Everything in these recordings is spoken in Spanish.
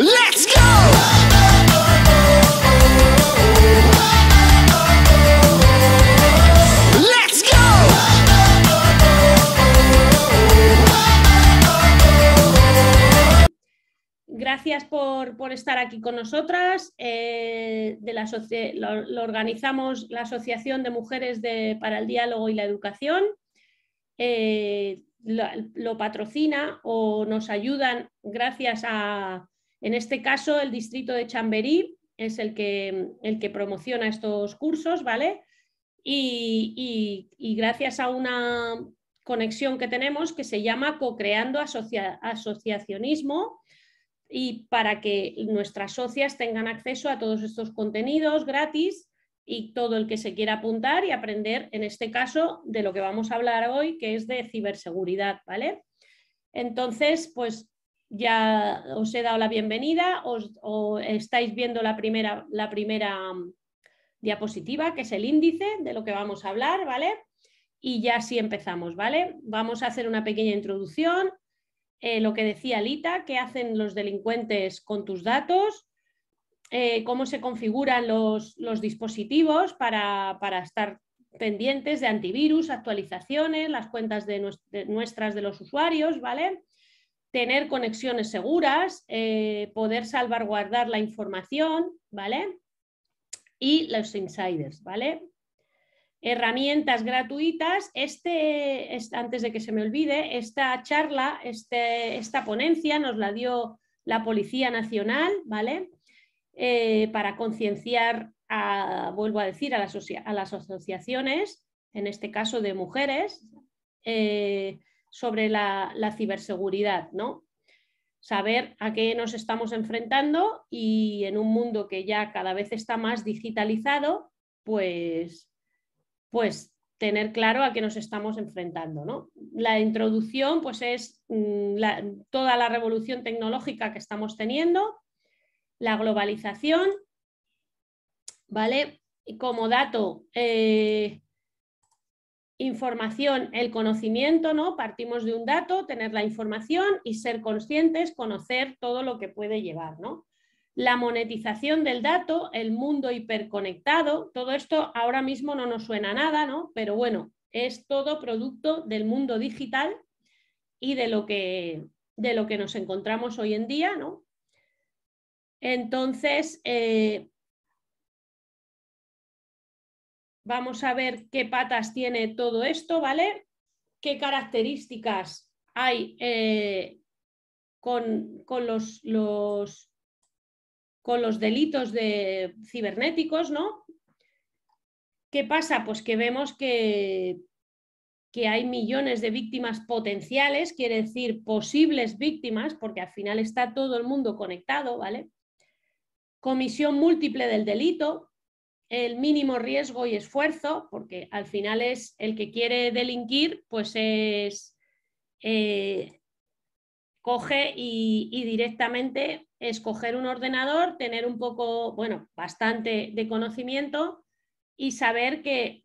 Let's go! gracias por, por, estar aquí con nosotras. Eh, de la, lo, lo, organizamos la Asociación de Mujeres de, para el Diálogo y la Educación. Eh, lo, patrocina o nos ayudan gracias a, en este caso, el distrito de Chamberí es el que, el que promociona estos cursos, ¿vale? Y, gracias a una conexión que tenemos que se llama Co-creando asociacionismo y para que nuestras socias tengan acceso a todos estos contenidos gratis y todo el que se quiera apuntar y aprender, en este caso, de lo que vamos a hablar hoy, que es de ciberseguridad, ¿vale? Entonces, pues ya os he dado la bienvenida, os, estáis viendo la primera, la primera mm, diapositiva, que es el índice de lo que vamos a hablar, ¿vale? Y ya sí empezamos, ¿vale? Vamos a hacer una pequeña introducción, eh, lo que decía Lita, qué hacen los delincuentes con tus datos, eh, cómo se configuran los, los dispositivos para, para, estar pendientes de antivirus, actualizaciones, las cuentas de, nuestras de los usuarios, ¿vale? tener conexiones seguras, eh, poder salvaguardar la información, ¿vale? Y los insiders, ¿vale? Herramientas gratuitas. Este, antes de que se me olvide, esta charla, este, esta ponencia nos la dio la Policía Nacional, ¿vale? Eh, para concienciar, vuelvo a decir, a las, a las, asociaciones, en este caso de mujeres. Eh, sobre la, ciberseguridad, ¿no? Saber a qué nos estamos enfrentando y en un mundo que ya cada vez está más digitalizado, pues, pues tener claro a qué nos estamos enfrentando. ¿no? La introducción pues es mm, toda la revolución tecnológica que estamos teniendo, la globalización, ¿vale? Y como dato, eh, información, el conocimiento, ¿no? Partimos de un dato, tener la información y ser conscientes, conocer todo lo que puede llevar, ¿no? La monetización del dato, el mundo hiperconectado, todo esto ahora mismo no nos suena nada, ¿no? Pero bueno, es todo producto del mundo digital y de lo que, de lo que nos encontramos hoy en día, ¿no? Entonces, eh, Vamos a ver qué patas tiene todo esto, ¿vale? ¿Qué características hay eh, con, los, los, con los delitos de cibernéticos, ¿no? ¿Qué pasa? Pues que vemos que hay millones de víctimas potenciales, quiere decir posibles víctimas, porque al final está todo el mundo conectado, ¿vale? Comisión múltiple del delito, el mínimo riesgo y esfuerzo, porque al final es el que quiere delinquir, pues es eh, coge y, directamente escoger un ordenador, tener un poco, bueno, bastante de conocimiento y saber que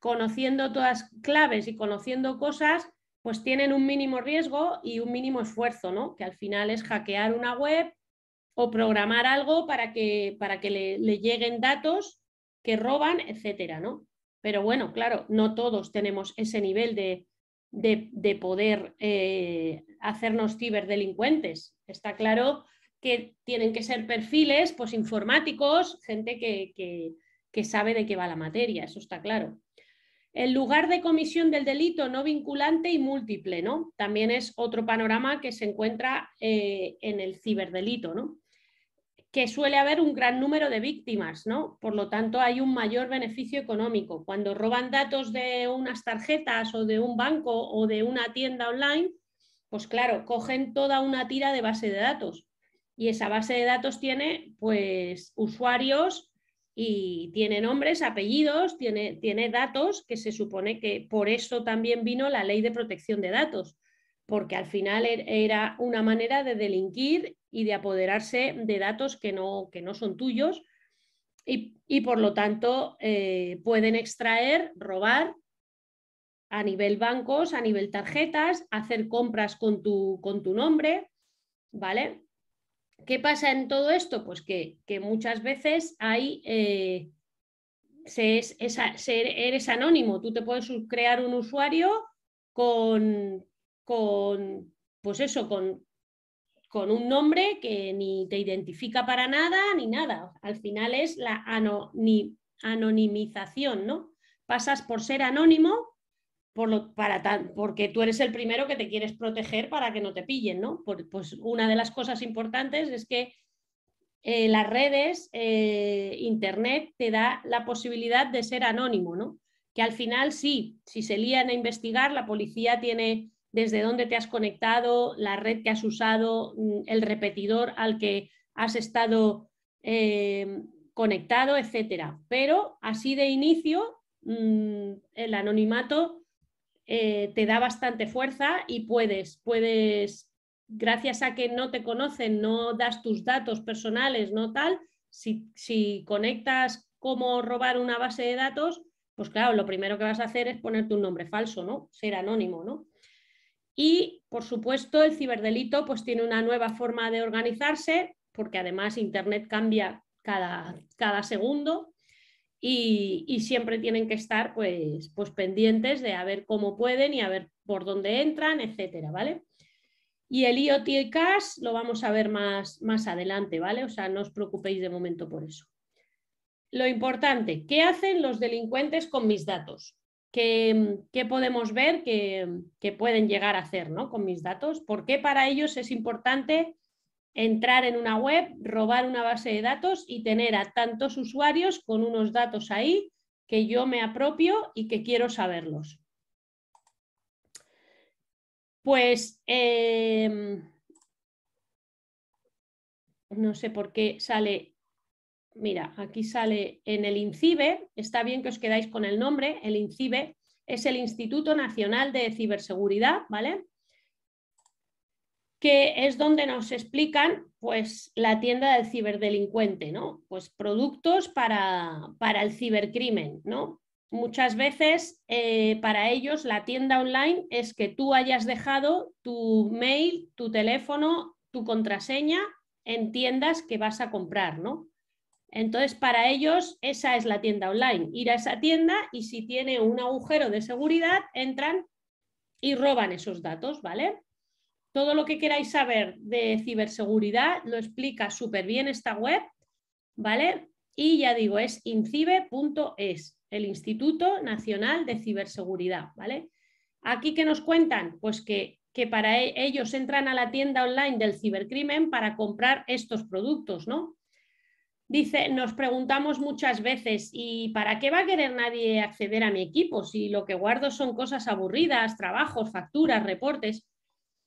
conociendo todas claves y conociendo cosas, pues tienen un mínimo riesgo y un mínimo esfuerzo, ¿no? Que al final es hackear una web o programar algo para que, para que le lleguen datos que roban, etcétera, ¿no? Pero bueno, claro, no todos tenemos ese nivel de, poder eh, hacernos ciberdelincuentes. Está claro que tienen que ser perfiles pues, informáticos, gente que, que, sabe de qué va la materia, eso está claro. El lugar de comisión del delito no vinculante y múltiple, ¿no? También es otro panorama que se encuentra eh, en el ciberdelito, ¿no? que suele haber un gran número de víctimas, ¿no? Por lo tanto, hay un mayor beneficio económico. Cuando roban datos de unas tarjetas o de un banco o de una tienda online, pues claro, cogen toda una tira de base de datos. Y esa base de datos tiene, pues, usuarios y tiene nombres, apellidos, tiene, tiene datos que se supone que por eso también vino la ley de protección de datos porque al final er-, era una manera de delinquir y de apoderarse de datos que no, que no son tuyos y, por lo tanto eh, pueden extraer, robar a nivel bancos, a nivel tarjetas, hacer compras con tu, con tu nombre, ¿vale? ¿Qué pasa en todo esto? Pues que, muchas veces hay... Eh, er, eres anónimo, tú te puedes crear un usuario con, con pues eso, con, con un nombre que ni te identifica para nada ni nada. Al final es la anonimización, ¿no? Pasas por ser anónimo por para porque tú eres el primero que te quieres proteger para que no te pillen, ¿no? pues una de las cosas importantes es que eh, las redes, eh, Internet, te da la posibilidad de ser anónimo, ¿no? Que al final sí, si se lían a investigar, la policía tiene desde dónde te has conectado, la red que has usado, mm, el repetidor al que has estado em, conectado, etcétera. Pero así de inicio, mm, el anonimato eh, te da bastante fuerza y puedes, puedes, gracias a que no te conocen, no das tus datos personales, no tal, si, conectas cómo robar una base de datos, pues claro, lo primero que vas a hacer es ponerte un nombre falso, ¿no? Ser anónimo, ¿no? Y, por supuesto, el ciberdelito pues, tiene una nueva forma de organizarse, porque además Internet cambia cada, cada segundo y, siempre tienen que estar pues, pues, pendientes de a ver cómo pueden y a ver por dónde entran, etcétera, ¿vale? Y el IoT y CAS lo vamos a ver más, más adelante, ¿vale? O sea, no os preocupéis de momento por eso. Lo importante, ¿qué hacen los delincuentes con mis datos? ¿Qué podemos ver que, pueden llegar a hacer con mis datos, por qué para ellos es importante entrar en una web, robar una base de datos y tener a tantos usuarios con unos datos ahí que yo me apropio y que quiero saberlos. Pues em, no sé por qué sale mira, aquí sale en el INCIBE, está bien que os quedáis con el nombre, el INCIBE es el Instituto Nacional de Ciberseguridad, ¿vale? que es donde nos explican pues, la tienda del ciberdelincuente, ¿no? Pues productos para, el cibercrimen, ¿no? Muchas veces eh, para ellos la tienda online es que tú hayas dejado tu mail, tu teléfono, tu contraseña en tiendas que vas a comprar, ¿no? Entonces, para ellos esa es la tienda online, ir a esa tienda y si tiene un agujero de seguridad, entran y roban esos datos, ¿vale? Todo lo que queráis saber de ciberseguridad lo explica súper bien esta web, ¿vale? Y ya digo, es incibe.es, el Instituto Nacional de Ciberseguridad, ¿vale? Aquí que nos cuentan, pues que, que para e, ellos entran a la tienda online del cibercrimen para comprar estos productos, ¿no? Dice, nos preguntamos muchas veces, ¿y para qué va a querer nadie acceder a mi equipo si lo que guardo son cosas aburridas, trabajos, facturas, reportes?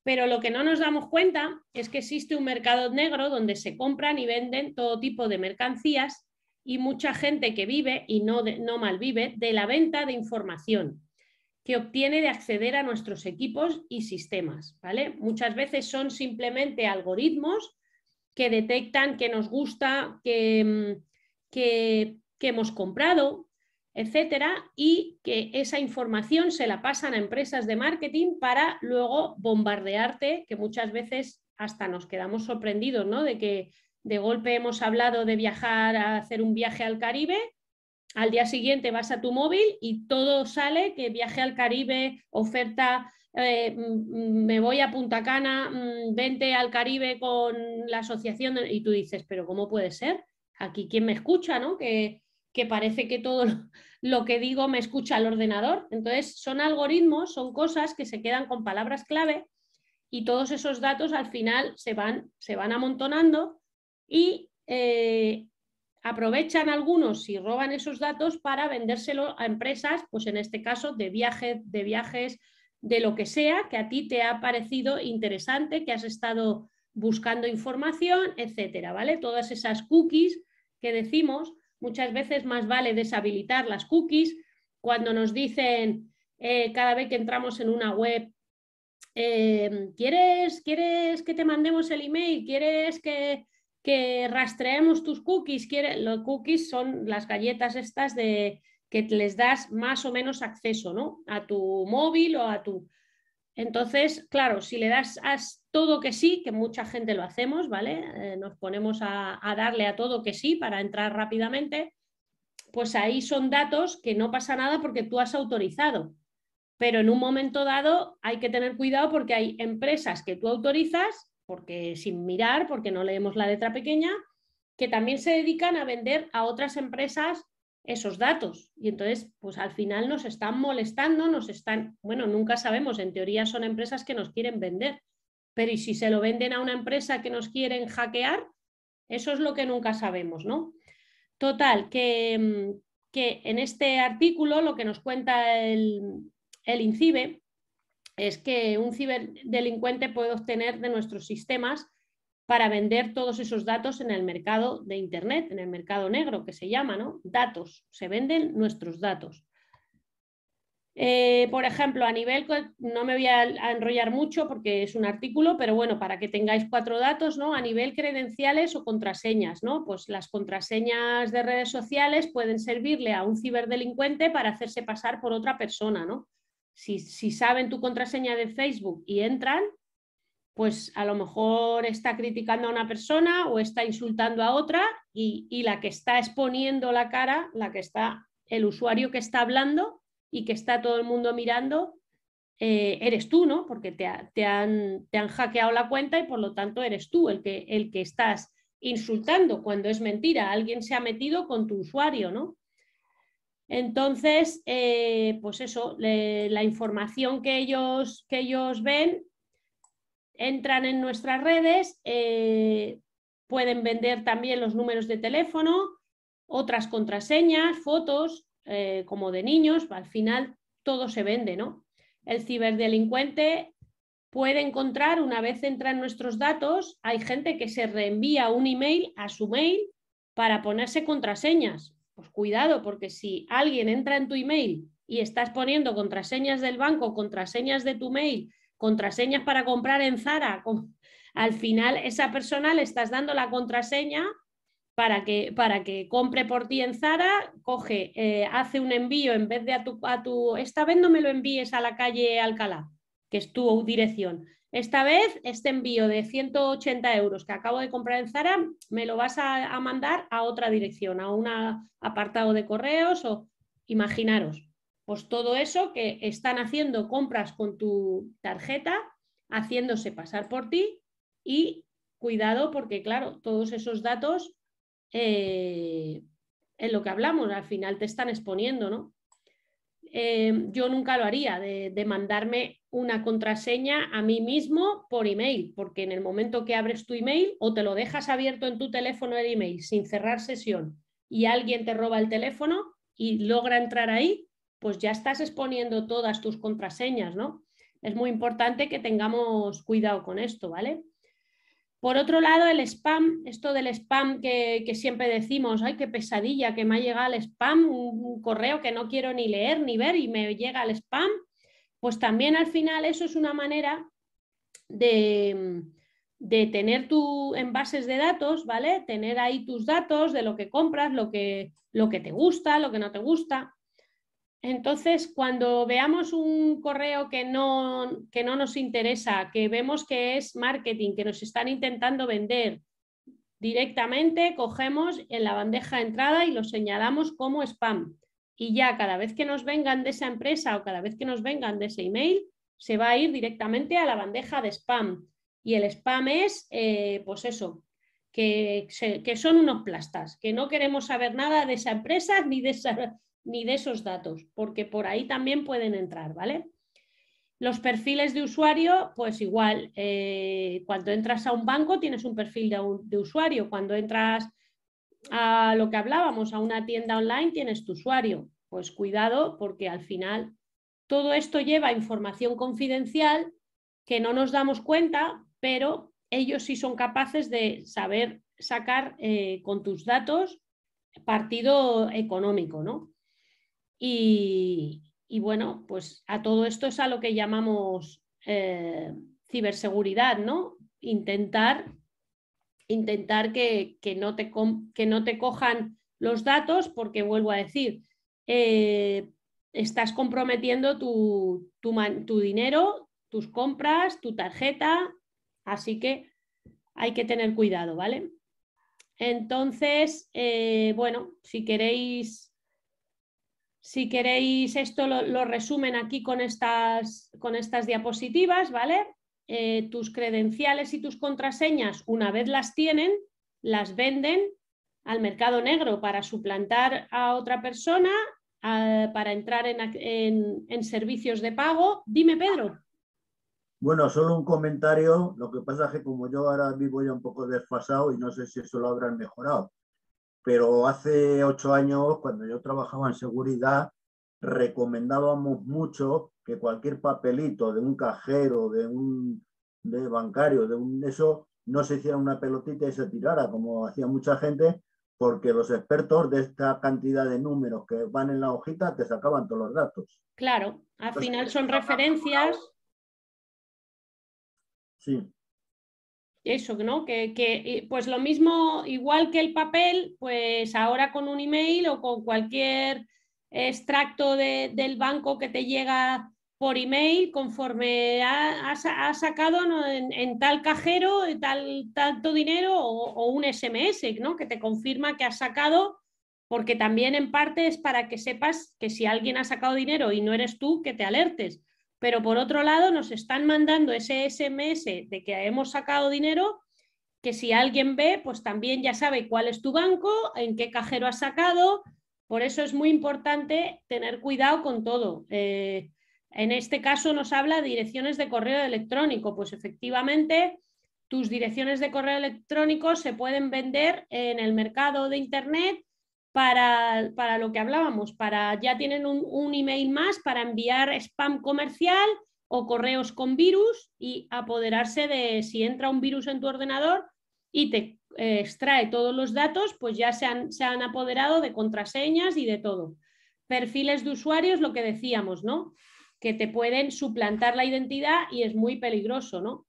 Pero lo que no nos damos cuenta es que existe un mercado negro donde se compran y venden todo tipo de mercancías y mucha gente que vive y no, no malvive de la venta de información que obtiene de acceder a nuestros equipos y sistemas. ¿vale? Muchas veces son simplemente algoritmos que detectan que nos gusta, mm, que, que, hemos comprado, etcétera, y que esa información se la pasan a empresas de marketing para luego bombardearte, que muchas veces hasta nos quedamos sorprendidos, ¿no? De que de golpe hemos hablado de viajar a hacer un viaje al Caribe, al día siguiente vas a tu móvil y todo sale que viaje al Caribe, oferta eh, mm, mm, me voy a Punta Cana, mm, vente al Caribe con la asociación, y tú dices, pero ¿cómo puede ser? Aquí quien me escucha, ¿no? Que, parece que todo lo que digo me escucha el ordenador. Entonces, son algoritmos, son cosas que se quedan con palabras clave y todos esos datos al final se van, amontonando y eh, aprovechan algunos y roban esos datos para vendérselo a empresas, pues en este caso de, viajes, de viajes, de lo que sea que a ti te ha parecido interesante, que has estado buscando información, etcétera, ¿vale? Todas esas cookies que decimos, muchas veces más vale deshabilitar las cookies cuando nos dicen eh, cada vez que entramos en una web, em, ¿quieres, ¿quieres que te mandemos el email? ¿Quieres que, que rastreemos tus cookies? Los cookies son las galletas estas de, que les das más o menos acceso ¿no? a tu móvil o a tu... Entonces, claro, si le das a todo que sí, que mucha gente lo hacemos, ¿vale? Eh, nos ponemos a, a, darle a todo que sí para entrar rápidamente, pues ahí son datos que no pasa nada porque tú has autorizado. Pero en un momento dado hay que tener cuidado porque hay empresas que tú autorizas, porque sin mirar, porque no leemos la letra pequeña, que también se dedican a vender a otras empresas esos datos. Y entonces, pues al final nos están molestando, nos están, bueno, nunca sabemos, en teoría son empresas que nos quieren vender, pero ¿y si se lo venden a una empresa que nos quieren hackear? Eso es lo que nunca sabemos, ¿no? Total, que, mm, que en este artículo lo que nos cuenta el, el INCIBE es que un ciberdelincuente puede obtener de nuestros sistemas para vender todos esos datos en el mercado de Internet, en el mercado negro que se llama, ¿no? Datos, se venden nuestros datos. Eh, por ejemplo, a nivel, no me voy a enrollar mucho porque es un artículo, pero bueno, para que tengáis cuatro datos, ¿no? A nivel credenciales o contraseñas, ¿no? Pues las contraseñas de redes sociales pueden servirle a un ciberdelincuente para hacerse pasar por otra persona, ¿no? si saben tu contraseña de Facebook y entran, pues a lo mejor está criticando a una persona o está insultando a otra y, la que está exponiendo la cara, la que está, el usuario que está hablando y que está todo el mundo mirando, eh, eres tú, ¿no? Porque te, han, te, han, hackeado la cuenta y por lo tanto eres tú el que, el que estás insultando cuando es mentira. Alguien se ha metido con tu usuario, ¿no? Entonces, eh, pues eso, la información que ellos, que ellos ven Entran en nuestras redes, eh, pueden vender también los números de teléfono, otras contraseñas, fotos, eh, como de niños, al final todo se vende, ¿no? El ciberdelincuente puede encontrar, una vez entran nuestros datos, hay gente que se reenvía un email a su mail para ponerse contraseñas. Pues cuidado, porque si alguien entra en tu email y estás poniendo contraseñas del banco, contraseñas de tu mail contraseñas para comprar en Zara. Al final, esa persona le estás dando la contraseña para que, para que compre por ti en Zara, coge, eh, hace un envío en vez de a tu, a tu, esta vez no me lo envíes a la calle Alcalá, que es tu dirección. Esta vez este envío de 180 euros que acabo de comprar en Zara, me lo vas a, a mandar a otra dirección, a un apartado de correos o imaginaros. Pues todo eso que están haciendo compras con tu tarjeta, haciéndose pasar por ti y cuidado porque, claro, todos esos datos eh, en lo que hablamos, al final te están exponiendo, ¿no? Eh, yo nunca lo haría, de, de, mandarme una contraseña a mí mismo por email, porque en el momento que abres tu email o te lo dejas abierto en tu teléfono el email sin cerrar sesión y alguien te roba el teléfono y logra entrar ahí, pues ya estás exponiendo todas tus contraseñas, ¿no? Es muy importante que tengamos cuidado con esto, ¿vale? Por otro lado, el spam, esto del spam que, siempre decimos, ay, qué pesadilla, que me ha llegado el spam, un, correo que no quiero ni leer ni ver y me llega el spam, pues también al final eso es una manera de, tener tu envases de datos, ¿vale? Tener ahí tus datos de lo que compras, lo que, lo que te gusta, lo que no te gusta. Entonces, cuando veamos un correo que no, nos interesa, que vemos que es marketing, que nos están intentando vender, directamente cogemos en la bandeja de entrada y lo señalamos como spam. Y ya cada vez que nos vengan de esa empresa o cada vez que nos vengan de ese email, se va a ir directamente a la bandeja de spam. Y el spam es, eh, pues eso, que, que, son unos plastas, que no queremos saber nada de esa empresa ni de esa, ni de esos datos, porque por ahí también pueden entrar, ¿vale? Los perfiles de usuario, pues igual, eh, cuando entras a un banco tienes un perfil de, usuario, cuando entras a lo que hablábamos, a una tienda online tienes tu usuario. Pues cuidado, porque al final todo esto lleva información confidencial que no nos damos cuenta, pero ellos sí son capaces de saber sacar eh, con tus datos partido económico, ¿no? Y, bueno, pues a todo esto es a lo que llamamos eh, ciberseguridad, ¿no? Intentar, intentar que, no te que, no te cojan los datos, porque vuelvo a decir, eh, estás comprometiendo tu, dinero, tus compras, tu tarjeta, así que hay que tener cuidado, ¿vale? Entonces, eh, bueno, si queréis si queréis, esto lo, resumen aquí con estas, con estas diapositivas, ¿vale? Eh, tus credenciales y tus contraseñas, una vez las tienen, las venden al mercado negro para suplantar a otra persona, para entrar en, en servicios de pago. Dime, Pedro. Bueno, solo un comentario. Lo que pasa es que como yo ahora vivo ya un poco desfasado y no sé si eso lo habrán mejorado. Pero hace ocho años, cuando yo trabajaba en seguridad, recomendábamos mucho que cualquier papelito de un cajero, de un bancario, de un eso, no se hiciera una pelotita y se tirara, como hacía mucha gente, porque los expertos de esta cantidad de números que van en la hojita te sacaban todos los datos. Claro, al final son referencias. Sí eso, ¿no? Que, eh, pues lo mismo, igual que el papel, pues ahora con un email o con cualquier extracto del banco que te llega por email, conforme has ha, sacado en, tal cajero tal, tanto dinero o, o, un SMS, ¿no? Que te confirma que has sacado, porque también en parte es para que sepas que si alguien ha sacado dinero y no eres tú, que te alertes pero por otro lado nos están mandando ese SMS de que hemos sacado dinero, que si alguien ve, pues también ya sabe cuál es tu banco, en qué cajero has sacado. Por eso es muy importante tener cuidado con todo. Eh, en este caso nos habla de direcciones de correo electrónico, pues efectivamente tus direcciones de correo electrónico se pueden vender en el mercado de Internet para, lo que hablábamos, para ya tienen un, email más para enviar spam comercial o correos con virus y apoderarse de si entra un virus en tu ordenador y te eh, extrae todos los datos, pues ya se han, se han apoderado de contraseñas y de todo. Perfiles de usuarios, lo que decíamos, ¿no? Que te pueden suplantar la identidad y es muy peligroso, ¿no?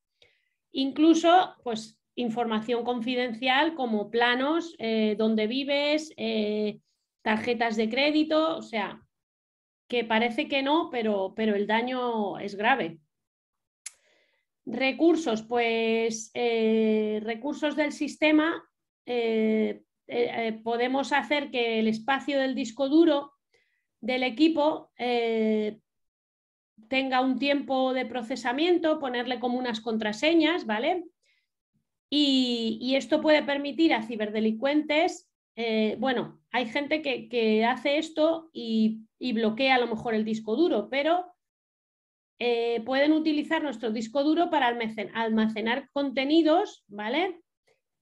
Incluso, pues información confidencial como planos, donde eh, dónde vives, eh, tarjetas de crédito, o sea, que parece que no, pero, pero el daño es grave. Recursos, pues eh, recursos del sistema, podemos hacer que el espacio del disco duro del equipo tenga un tiempo de procesamiento, ponerle como unas contraseñas, ¿vale? Y, esto puede permitir a ciberdelincuentes, eh, bueno, hay gente que, hace esto y, bloquea a lo mejor el disco duro, pero eh, pueden utilizar nuestro disco duro para almacenar, contenidos, ¿vale?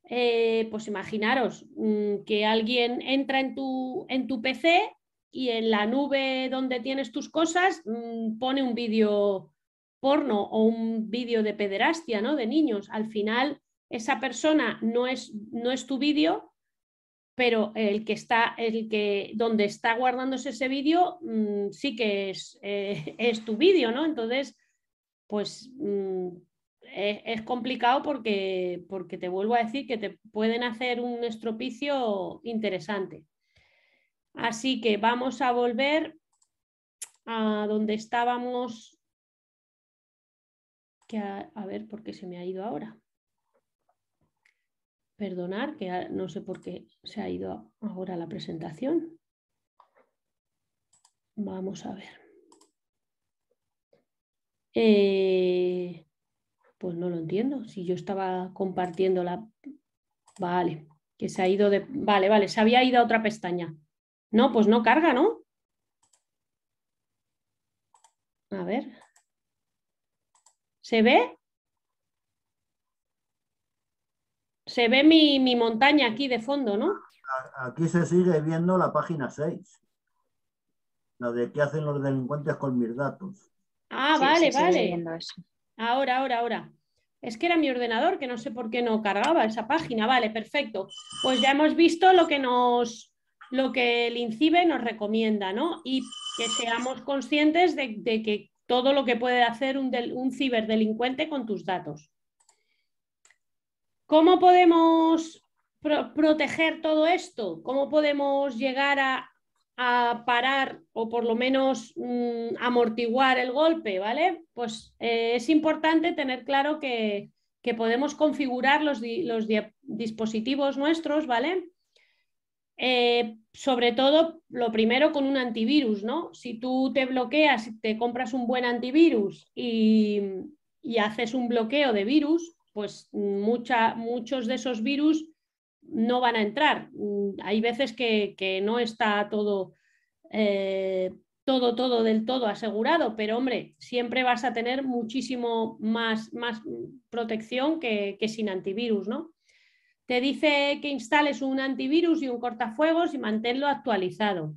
Eh, pues imaginaros mm, que alguien entra en tu, PC y en la nube donde tienes tus cosas mm, pone un vídeo porno o un vídeo de pederastia, ¿no? De niños. Al final, esa persona no es, no es tu vídeo, pero el que está, el que, donde está guardándose ese vídeo, mm, sí que eh, es, tu vídeo, ¿no? Entonces, pues mm, es, complicado porque, porque te vuelvo a decir que te pueden hacer un estropicio interesante. Así que vamos a volver a donde estábamos. Que a, ver por qué se me ha ido ahora. Perdonar, que no sé por qué se ha ido ahora la presentación. Vamos a ver. Eh, pues no lo entiendo. Si yo estaba compartiendo la... Vale, que se ha ido de... Vale, vale, se había ido a otra pestaña. No, pues no carga, ¿no? A ver. ¿Se ve? Se ve mi, montaña aquí de fondo, ¿no? Aquí se sigue viendo la página 6, la de qué hacen los delincuentes con mis datos. Ah, vale, vale. Ahora, ahora, ahora. Es que era mi ordenador, que no sé por qué no cargaba esa página. Vale, perfecto. Pues ya hemos visto lo que nos lo que el INCIBE nos recomienda, ¿no? Y que seamos conscientes de, que todo lo que puede hacer un, un ciberdelincuente con tus datos. ¿Cómo podemos proteger todo esto? ¿Cómo podemos llegar a, parar o por lo menos mm, amortiguar el golpe? ¿Vale? Pues eh, es importante tener claro que, podemos configurar los, dispositivos nuestros, ¿vale? Eh, sobre todo, lo primero con un antivirus, ¿no? Si tú te bloqueas, te compras un buen antivirus y haces un bloqueo de virus, pues muchos de esos virus no van a entrar. Mm, hay veces que, no está todo, eh, todo, todo del todo asegurado, pero hombre, siempre vas a tener muchísimo más, más protección que, que, sin antivirus, ¿no? Te dice que instales un antivirus y un cortafuegos y manténlo actualizado.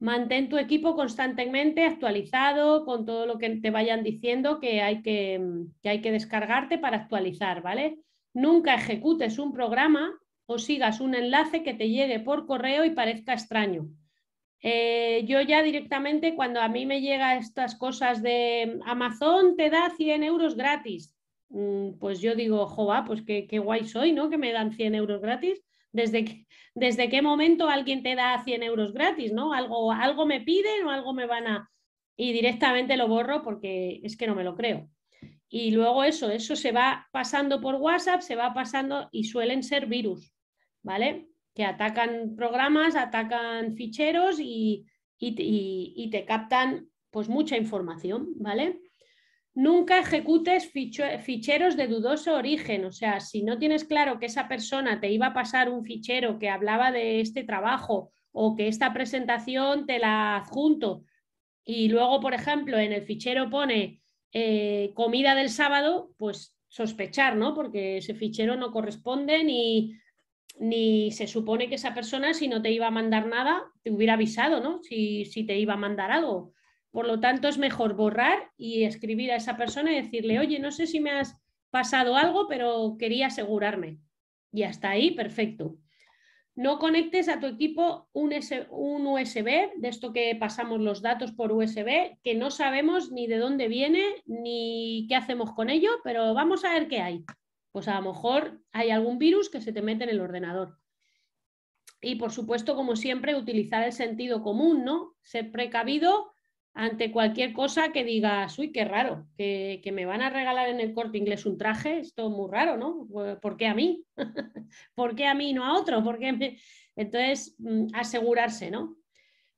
Mantén tu equipo constantemente actualizado con todo lo que te vayan diciendo que hay que, hay que descargarte para actualizar, ¿vale? Nunca ejecutes un programa o sigas un enlace que te llegue por correo y parezca extraño. Eh, yo ya directamente cuando a mí me llega estas cosas de Amazon te da 100 euros gratis, mm, pues yo digo, jova, pues qué, qué guay soy, ¿no? Que me dan 100 euros gratis desde, desde qué momento alguien te da 100 euros gratis, ¿no? Algo, algo me piden o algo me van a... Y directamente lo borro porque es que no me lo creo. Y luego eso, eso se va pasando por WhatsApp, se va pasando y suelen ser virus, ¿vale? Que atacan programas, atacan ficheros y, y, y te captan pues mucha información, ¿vale? Nunca ejecutes ficheros de dudoso origen, o sea, si no tienes claro que esa persona te iba a pasar un fichero que hablaba de este trabajo o que esta presentación te la adjunto y luego, por ejemplo, en el fichero pone eh, comida del sábado, pues sospechar, ¿no? Porque ese fichero no corresponde ni, se supone que esa persona, si no te iba a mandar nada, te hubiera avisado, ¿no? si te iba a mandar algo. Por lo tanto, es mejor borrar y escribir a esa persona y decirle, oye, no sé si me has pasado algo, pero quería asegurarme. Y hasta ahí, perfecto. No conectes a tu equipo un, USB, de esto que pasamos los datos por USB, que no sabemos ni de dónde viene ni qué hacemos con ello, pero vamos a ver qué hay. Pues a lo mejor hay algún virus que se te mete en el ordenador. Y por supuesto, como siempre, utilizar el sentido común, ¿no? Ser precavido ante cualquier cosa que diga, uy, qué raro, que, que, me van a regalar en el corte inglés un traje, esto es muy raro, ¿no? Pues, ¿Por qué a mí? ¿Por qué a mí no a otro? ¿Por Entonces, mm, asegurarse, ¿no?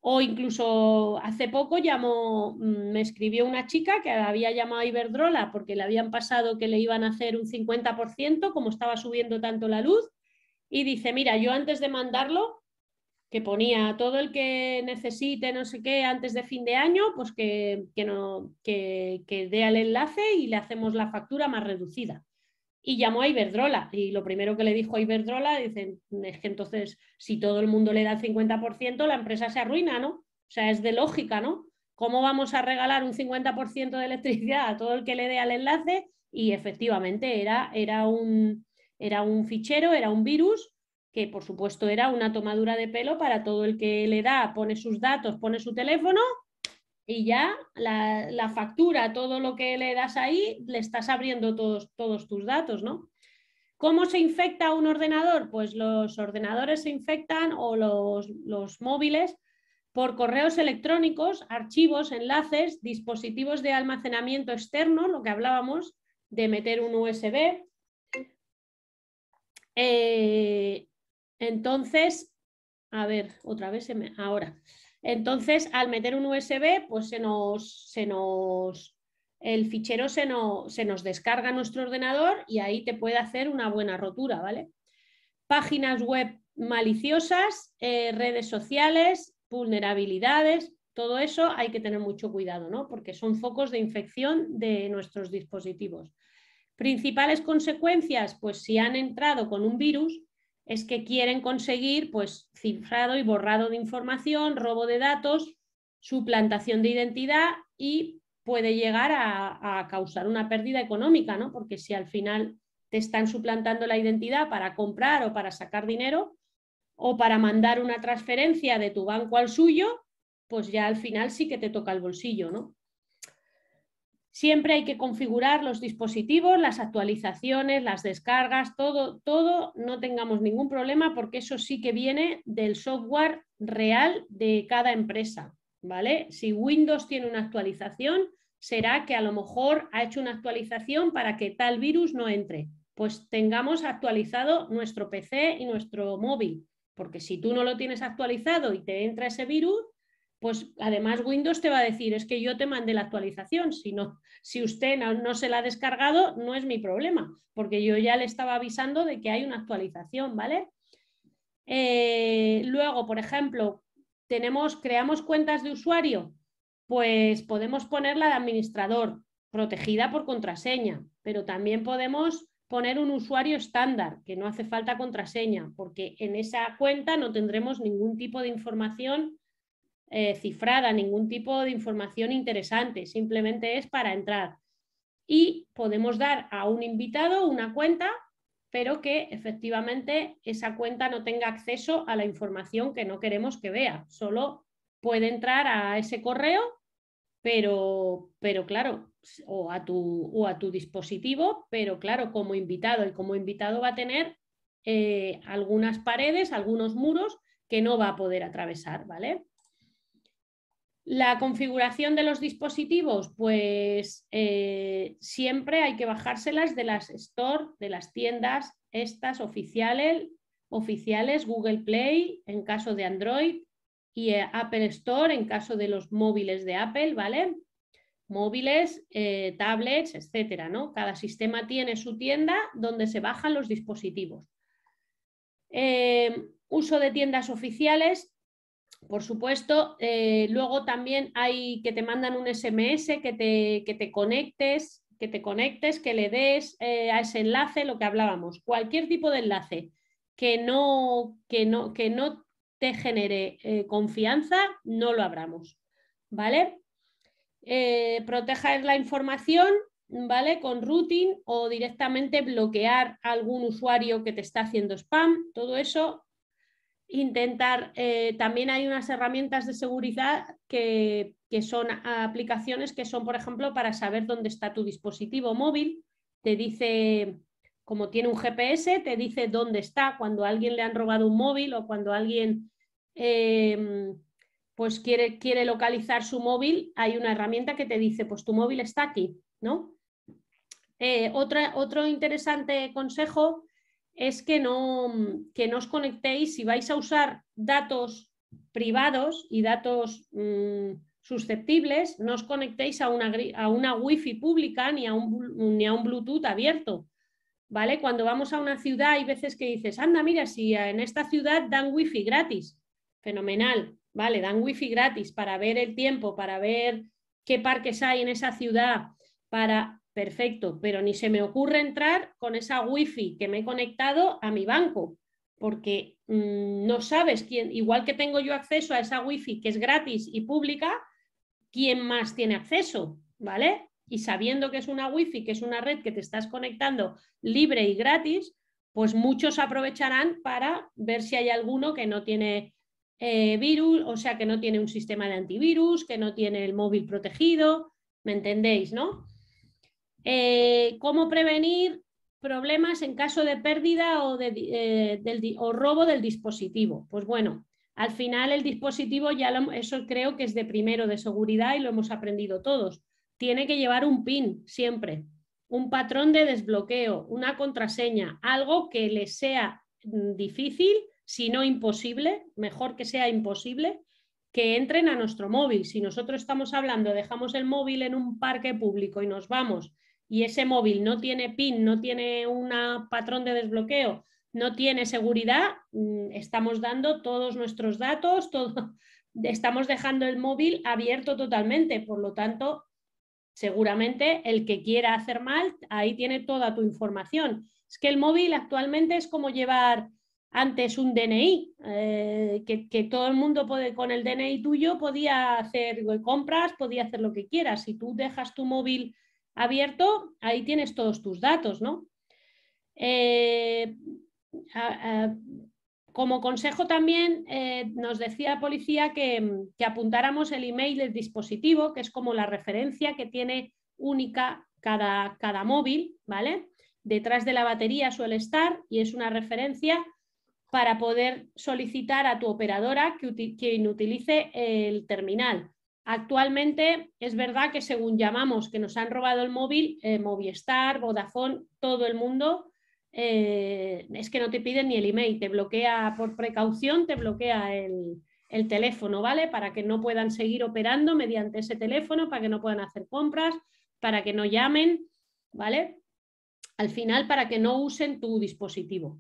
O incluso hace poco llamó, mm, me escribió una chica que había llamado a Iberdrola porque le habían pasado que le iban a hacer un 50%, como estaba subiendo tanto la luz, y dice, mira, yo antes de mandarlo que ponía todo el que necesite no sé qué antes de fin de año, pues que, que no, dé al enlace y le hacemos la factura más reducida. Y llamó a Iberdrola y lo primero que le dijo a Iberdrola, dicen, es que entonces si todo el mundo le da el 50%, la empresa se arruina, ¿no? O sea, es de lógica, ¿no? ¿Cómo vamos a regalar un 50% de electricidad a todo el que le dé al enlace? Y efectivamente era, era, un, era un fichero, era un virus que por supuesto era una tomadura de pelo para todo el que le da, pone sus datos, pone su teléfono y ya la, factura, todo lo que le das ahí, le estás abriendo todos, todos tus datos, ¿no? ¿Cómo se infecta un ordenador? Pues los ordenadores se infectan o los, móviles por correos electrónicos, archivos, enlaces, dispositivos de almacenamiento externo, lo que hablábamos de meter un USB, eh, entonces, a ver, otra vez ahora. Entonces, al meter un USB, pues se nos, se nos el fichero se, nos descarga a nuestro ordenador y ahí te puede hacer una buena rotura, ¿vale? Páginas web maliciosas, eh, redes sociales, vulnerabilidades, todo eso hay que tener mucho cuidado, ¿no? Porque son focos de infección de nuestros dispositivos. Principales consecuencias, pues si han entrado con un virus, es que quieren conseguir pues, cifrado y borrado de información, robo de datos, suplantación de identidad y puede llegar a, a, causar una pérdida económica, ¿no? Porque si al final te están suplantando la identidad para comprar o para sacar dinero o para mandar una transferencia de tu banco al suyo, pues ya al final sí que te toca el bolsillo, ¿no? Siempre hay que configurar los dispositivos, las actualizaciones, las descargas, todo, todo, no tengamos ningún problema porque eso sí que viene del software real de cada empresa, ¿vale? Si Windows tiene una actualización, será que a lo mejor ha hecho una actualización para que tal virus no entre. Pues tengamos actualizado nuestro PC y nuestro móvil, porque si tú no lo tienes actualizado y te entra ese virus, pues además Windows te va a decir, es que yo te mandé la actualización, si, no, si usted no, se la ha descargado, no es mi problema, porque yo ya le estaba avisando de que hay una actualización, ¿vale? Eh, luego, por ejemplo, tenemos, creamos cuentas de usuario, pues podemos ponerla de administrador, protegida por contraseña, pero también podemos poner un usuario estándar, que no hace falta contraseña, porque en esa cuenta no tendremos ningún tipo de información eh, cifrada, ningún tipo de información interesante, simplemente es para entrar. Y podemos dar a un invitado una cuenta, pero que efectivamente esa cuenta no tenga acceso a la información que no queremos que vea, solo puede entrar a ese correo, pero, pero claro, o a, tu, o a tu dispositivo, pero claro, como invitado, y como invitado va a tener eh, algunas paredes, algunos muros que no va a poder atravesar, ¿vale? La configuración de los dispositivos, pues eh, siempre hay que bajárselas de las store, de las tiendas, estas oficiales, oficiales, Google Play en caso de Android y eh, Apple Store en caso de los móviles de Apple, ¿vale? Móviles, eh, tablets, etcétera, ¿no? Cada sistema tiene su tienda donde se bajan los dispositivos. uso de tiendas oficiales, por supuesto, eh, luego también hay que te mandan un SMS, que te, te conectes, que te conectes, que le des eh, a ese enlace lo que hablábamos, cualquier tipo de enlace que no, que no, que no te genere eh, confianza, no lo abramos. ¿Vale? proteger la información, ¿vale? Con routing o directamente bloquear algún usuario que te está haciendo spam, todo eso intentar, eh, también hay unas herramientas de seguridad que, son aplicaciones que son, por ejemplo, para saber dónde está tu dispositivo móvil, te dice, como tiene un GPS, te dice dónde está cuando alguien le han robado un móvil o cuando alguien... Eh, pues quiere, quiere localizar su móvil, hay una herramienta que te dice, pues tu móvil está aquí, ¿no? Eh, otro interesante consejo es que no, mm, que os conectéis si vais a usar datos privados y datos mm, susceptibles, no os conectéis a una, a una wifi pública ni a, un, ni a un Bluetooth abierto. ¿Vale? Cuando vamos a una ciudad hay veces que dices, anda, mira, si en esta ciudad dan wifi gratis, fenomenal, ¿vale? Dan wifi gratis para ver el tiempo, para ver qué parques hay en esa ciudad, para perfecto, pero ni se me ocurre entrar con esa wifi que me he conectado a mi banco, porque mm, no sabes quién, igual que tengo yo acceso a esa wifi que es gratis y pública, quién más tiene acceso, ¿vale? Y sabiendo que es una wifi, que es una red que te estás conectando libre y gratis, pues muchos aprovecharán para ver si hay alguno que no tiene eh, virus, o sea, que no tiene un sistema de antivirus, que no tiene el móvil protegido, ¿me entendéis, no? Eh, ¿Cómo prevenir problemas en caso de pérdida o, de, eh, robo del dispositivo? Pues bueno, al final el dispositivo ya eso creo que es de primero de seguridad y lo hemos aprendido todos. Tiene que llevar un PIN siempre, un patrón de desbloqueo, una contraseña, algo que le sea mm, difícil, si no imposible, mejor que sea imposible, que entren a nuestro móvil. Si nosotros estamos hablando, dejamos el móvil en un parque público y nos vamos y ese móvil no tiene PIN, no tiene un patrón de desbloqueo, no tiene seguridad, mm, estamos dando todos nuestros datos, estamos dejando el móvil abierto totalmente. Por lo tanto, seguramente el que quiera hacer mal, ahí tiene toda tu información. Es que el móvil actualmente es como llevar antes un DNI, eh, que, que, todo el mundo puede, con el DNI tuyo podía hacer compras, podía hacer lo que quieras. Si tú dejas tu móvil abierto, ahí tienes todos tus datos, ¿no? Eh, como consejo también eh, nos decía la policía que, apuntáramos el email del dispositivo, que es como la referencia que tiene única cada, móvil, ¿vale? Detrás de la batería suele estar y es una referencia para poder solicitar a tu operadora que, que el terminal. Actualmente es verdad que según llamamos que nos han robado el móvil, eh, Movistar, Vodafone, todo el mundo, eh, es que no te piden ni el email, te bloquea por precaución, te bloquea el teléfono, ¿vale? Para que no puedan seguir operando mediante ese teléfono, para que no puedan hacer compras, para que no llamen, ¿vale? Al final, para que no usen tu dispositivo.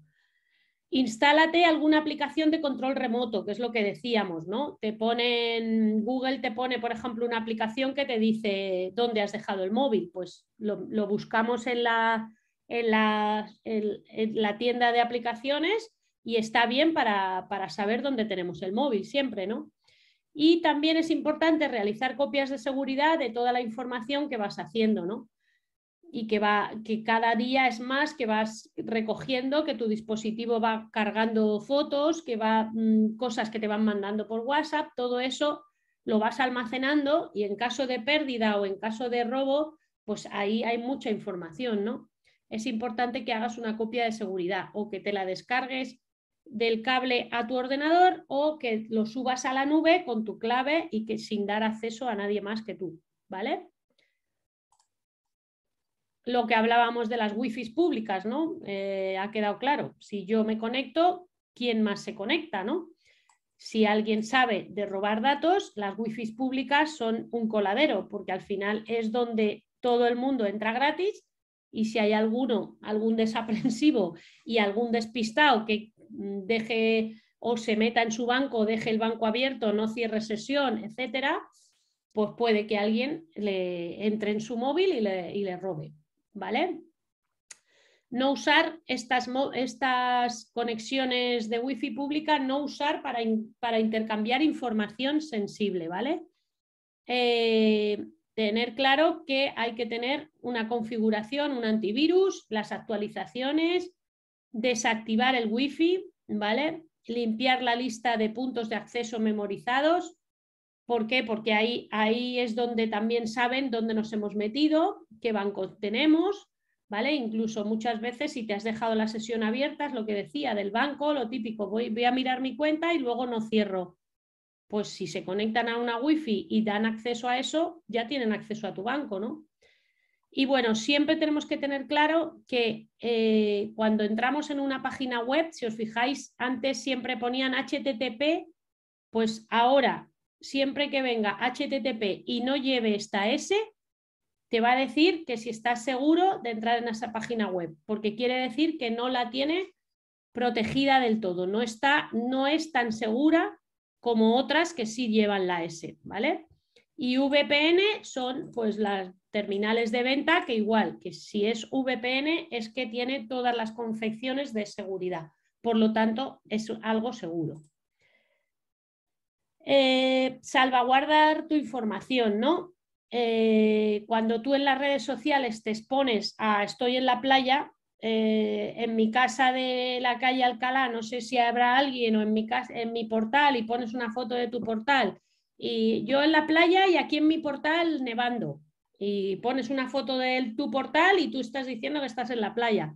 Instálate alguna aplicación de control remoto, que es lo que decíamos, ¿no? Te ponen, Google te pone, por ejemplo, una aplicación que te dice dónde has dejado el móvil. Pues lo, buscamos en la, en, la, la, tienda de aplicaciones y está bien para, para, saber dónde tenemos el móvil siempre, ¿no? Y también es importante realizar copias de seguridad de toda la información que vas haciendo, ¿no? y que, va, que cada día es más, que vas recogiendo, que tu dispositivo va cargando fotos, que va mm, cosas que te van mandando por WhatsApp, todo eso lo vas almacenando y en caso de pérdida o en caso de robo, pues ahí hay mucha información, ¿no? Es importante que hagas una copia de seguridad o que te la descargues del cable a tu ordenador o que lo subas a la nube con tu clave y que sin dar acceso a nadie más que tú, ¿vale? lo que hablábamos de las wifi públicas, ¿no? Eh, ha quedado claro. Si yo me conecto, ¿quién más se conecta, no? Si alguien sabe de robar datos, las wifi públicas son un coladero, porque al final es donde todo el mundo entra gratis y si hay alguno, algún desaprensivo y algún despistado que mm, deje o se meta en su banco, deje el banco abierto, no cierre sesión, etcétera, pues puede que alguien le entre en su móvil y le robe. ¿vale? No usar estas, conexiones de wifi pública, no usar para, intercambiar información sensible, ¿vale? Eh, tener claro que hay que tener una configuración, un antivirus, las actualizaciones, desactivar el wifi, ¿vale? Limpiar la lista de puntos de acceso memorizados. ¿Por qué? Porque ahí, ahí es donde también saben dónde nos hemos metido, qué banco tenemos, ¿vale? Incluso muchas veces si te has dejado la sesión abierta, es lo que decía del banco, lo típico, voy, a mirar mi cuenta y luego no cierro. Pues si se conectan a una wifi y dan acceso a eso, ya tienen acceso a tu banco, ¿no? Y bueno, siempre tenemos que tener claro que eh, cuando entramos en una página web, si os fijáis, antes siempre ponían HTTP, pues ahora, siempre que venga HTTP y no lleve esta S, te va a decir que si estás seguro de entrar en esa página web, porque quiere decir que no la tiene protegida del todo, no, está, no es tan segura como otras que sí llevan la S, ¿vale? Y VPN son pues las terminales de venta que igual, que si es VPN es que tiene todas las confecciones de seguridad, por lo tanto es algo seguro. Eh, salvaguardar tu información, ¿no? Eh, cuando tú en las redes sociales te expones a estoy en la playa, eh, en mi casa de la calle Alcalá, no sé si habrá alguien, o en mi, en mi portal y pones una foto de tu portal, y yo en la playa y aquí en mi portal nevando, y pones una foto de tu portal y tú estás diciendo que estás en la playa.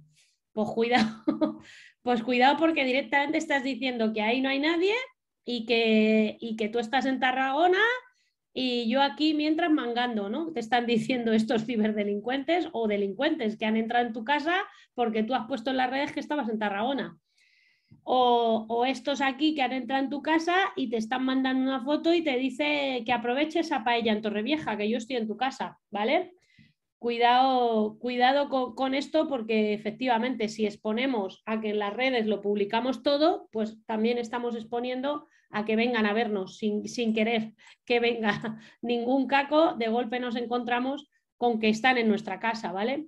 Pues cuidado, pues cuidado porque directamente estás diciendo que ahí no hay nadie y que, y que tú estás en Tarragona y yo aquí mientras mangando, ¿no? Te están diciendo estos ciberdelincuentes o delincuentes que han entrado en tu casa porque tú has puesto en las redes que estabas en Tarragona. O, estos aquí que han entrado en tu casa y te están mandando una foto y te dice que aproveches a paella en Torrevieja, que yo estoy en tu casa, ¿vale? Cuidado, cuidado con, con esto porque efectivamente si exponemos a que en las redes lo publicamos todo, pues también estamos exponiendo a que vengan a vernos sin, querer que venga ningún caco, de golpe nos encontramos con que están en nuestra casa, ¿vale?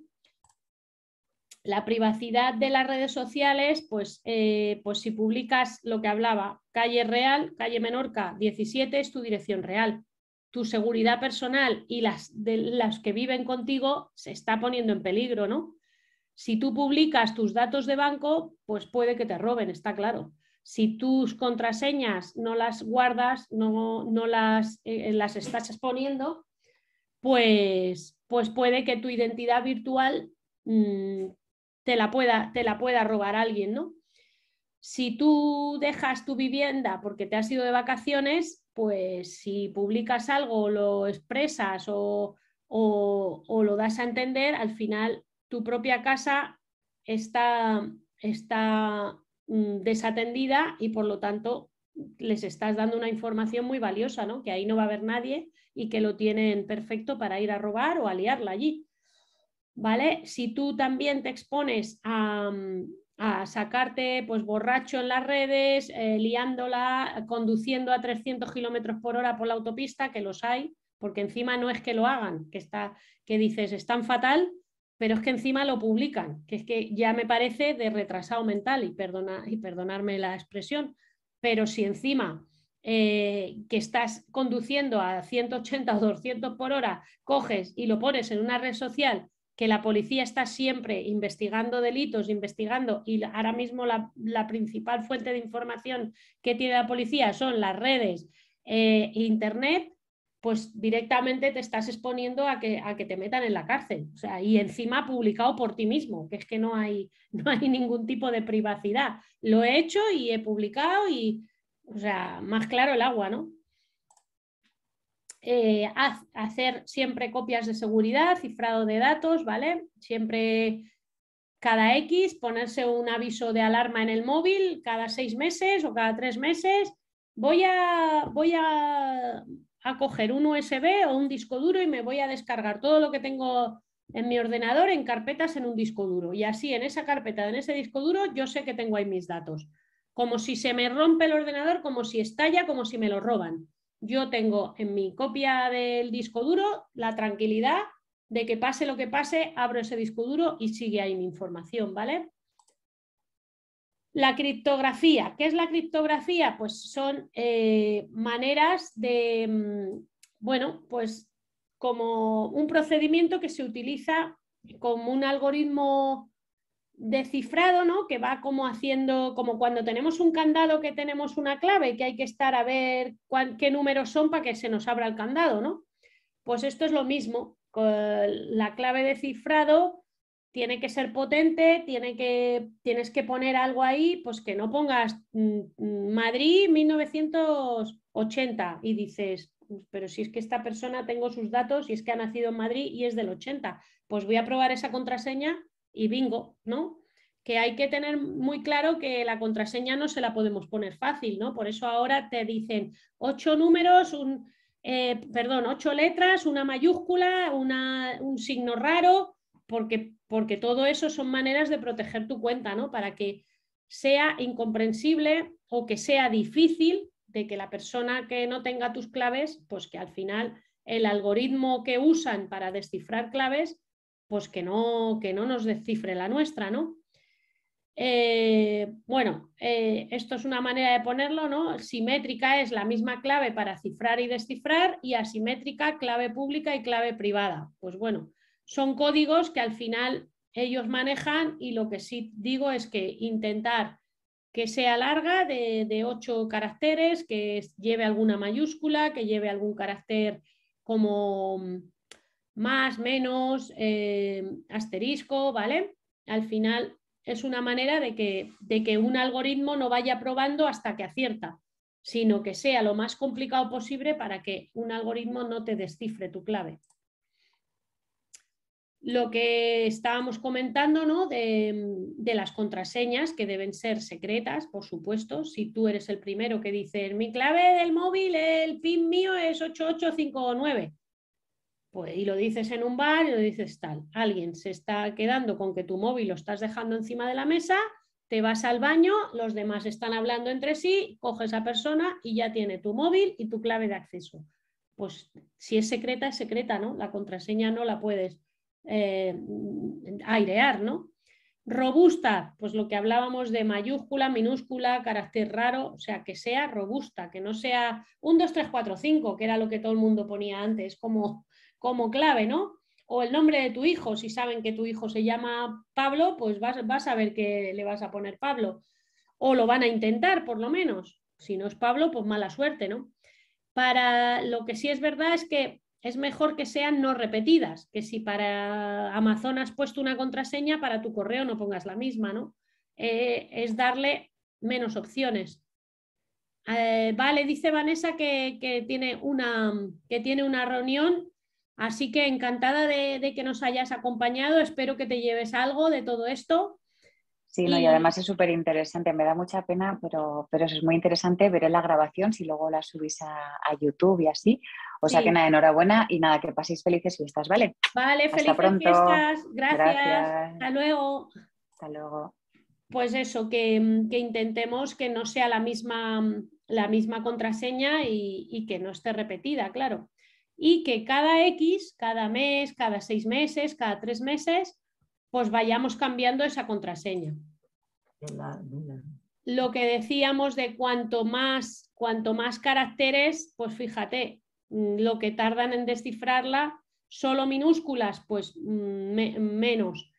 La privacidad de las redes sociales, pues, eh, pues si publicas lo que hablaba, calle real, calle Menorca 17 es tu dirección real. Tu seguridad personal y las de las que viven contigo se está poniendo en peligro, ¿no? Si tú publicas tus datos de banco, pues puede que te roben, está claro si tus contraseñas no las guardas, no, no las, eh, las estás exponiendo, pues, pues puede que tu identidad virtual mm, te, la pueda, te la pueda robar alguien, ¿no? Si tú dejas tu vivienda porque te has ido de vacaciones, pues si publicas algo, lo expresas o, o, o lo das a entender, al final tu propia casa está, está Mm, desatendida y por lo tanto les estás dando una información muy valiosa, ¿no? que ahí no va a haber nadie y que lo tienen perfecto para ir a robar o a liarla allí. ¿Vale? Si tú también te expones a, mm, sacarte pues, borracho en las redes, eh, liándola, conduciendo a 300 kilómetros por hora por la autopista, que los hay, porque encima no es que lo hagan, que, está, que dices, están fatal, pero es que encima lo publican, que es que ya me parece de retrasado mental y, y perdonarme la expresión, pero si encima eh, que estás conduciendo a 180 o 200 por hora, coges y lo pones en una red social que la policía está siempre investigando delitos, investigando, y ahora mismo la, principal fuente de información que tiene la policía son las redes, eh, e Internet, pues directamente te estás exponiendo a que, te metan en la cárcel. O sea, y encima publicado por ti mismo, que es que no hay, no hay ningún tipo de privacidad. Lo he hecho y he publicado y, o sea, más claro el agua, ¿no? Eh, hacer siempre copias de seguridad, cifrado de datos, ¿vale? Siempre cada X, ponerse un aviso de alarma en el móvil cada seis meses o cada tres meses. Voy a, voy a a coger un USB o un disco duro y me voy a descargar todo lo que tengo en mi ordenador en carpetas en un disco duro. Y así en esa carpeta, en ese disco duro, yo sé que tengo ahí mis datos. Como si se me rompe el ordenador, como si estalla, como si me lo roban. Yo tengo en mi copia del disco duro la tranquilidad de que pase lo que pase, abro ese disco duro y sigue ahí mi información, ¿vale? La criptografía. ¿Qué es la criptografía? Pues son eh, maneras de, mm, bueno, pues como un procedimiento que se utiliza como un algoritmo cifrado, ¿no? Que va como haciendo, como cuando tenemos un candado que tenemos una clave, y que hay que estar a ver qué números son para que se nos abra el candado, ¿no? Pues esto es lo mismo. La clave de cifrado tiene que ser potente, tiene que, tienes que poner algo ahí, pues que no pongas mm, Madrid 1980 y dices, pero si es que esta persona tengo sus datos y es que ha nacido en Madrid y es del 80, pues voy a probar esa contraseña y bingo, ¿no? Que hay que tener muy claro que la contraseña no se la podemos poner fácil, ¿no? Por eso ahora te dicen ocho números, un, eh, perdón, ocho letras, una mayúscula, un signo raro, porque porque todo eso son maneras de proteger tu cuenta, ¿no? Para que sea incomprensible o que sea difícil de que la persona que no tenga tus claves, pues que al final el algoritmo que usan para descifrar claves, pues que no, que no nos descifre la nuestra, ¿no? Eh, bueno, eh, esto es una manera de ponerlo, ¿no? Simétrica es la misma clave para cifrar y descifrar y asimétrica clave pública y clave privada. Pues bueno, son códigos que al final ellos manejan y lo que sí digo es que intentar que sea larga, de, ocho caracteres, que lleve alguna mayúscula, que lleve algún carácter como mm, más, menos, eh, asterisco, ¿vale? Al final es una manera de que, de que un algoritmo no vaya probando hasta que acierta, sino que sea lo más complicado posible para que un algoritmo no te descifre tu clave lo que estábamos comentando ¿no? de, las contraseñas que deben ser secretas, por supuesto. Si tú eres el primero que dice mi clave del móvil, el PIN mío es 8859, pues, y lo dices en un bar y lo dices tal, alguien se está quedando con que tu móvil lo estás dejando encima de la mesa, te vas al baño, los demás están hablando entre sí, coge esa persona y ya tiene tu móvil y tu clave de acceso. Pues si es secreta, es secreta, ¿no? La contraseña no la puedes eh, airear, ¿no? Robusta, pues lo que hablábamos de mayúscula, minúscula, carácter raro, o sea, que sea robusta, que no sea un 2, 3, 4, 5, que era lo que todo el mundo ponía antes como, como clave, ¿no? O el nombre de tu hijo, si saben que tu hijo se llama Pablo, pues vas, vas a ver que le vas a poner Pablo. O lo van a intentar, por lo menos. Si no es Pablo, pues mala suerte, ¿no? Para lo que sí es verdad es que es mejor que sean no repetidas, que si para Amazon has puesto una contraseña, para tu correo no pongas la misma, ¿no? Eh, es darle menos opciones. Eh, vale, dice Vanessa que, tiene una, que, tiene una, reunión, así que encantada de, de que nos hayas acompañado, espero que te lleves algo de todo esto Sí, no, y, además es súper interesante, me da mucha pena, pero, eso es muy interesante. Veré la grabación si luego la subís a, YouTube y así. O sea que nada, enhorabuena y nada, que paséis felices fiestas, ¿vale? Vale, felices fiestas, gracias. Hasta luego. Hasta luego. Pues eso, que, intentemos que no sea la misma, la misma contraseña y, y que no esté repetida, claro. Y que cada X, cada mes, cada seis meses, cada tres meses, pues vayamos cambiando esa contraseña. Lo que decíamos de cuanto más, cuanto más caracteres, pues fíjate, mm, lo que tardan en descifrarla, solo minúsculas, pues mm, menos.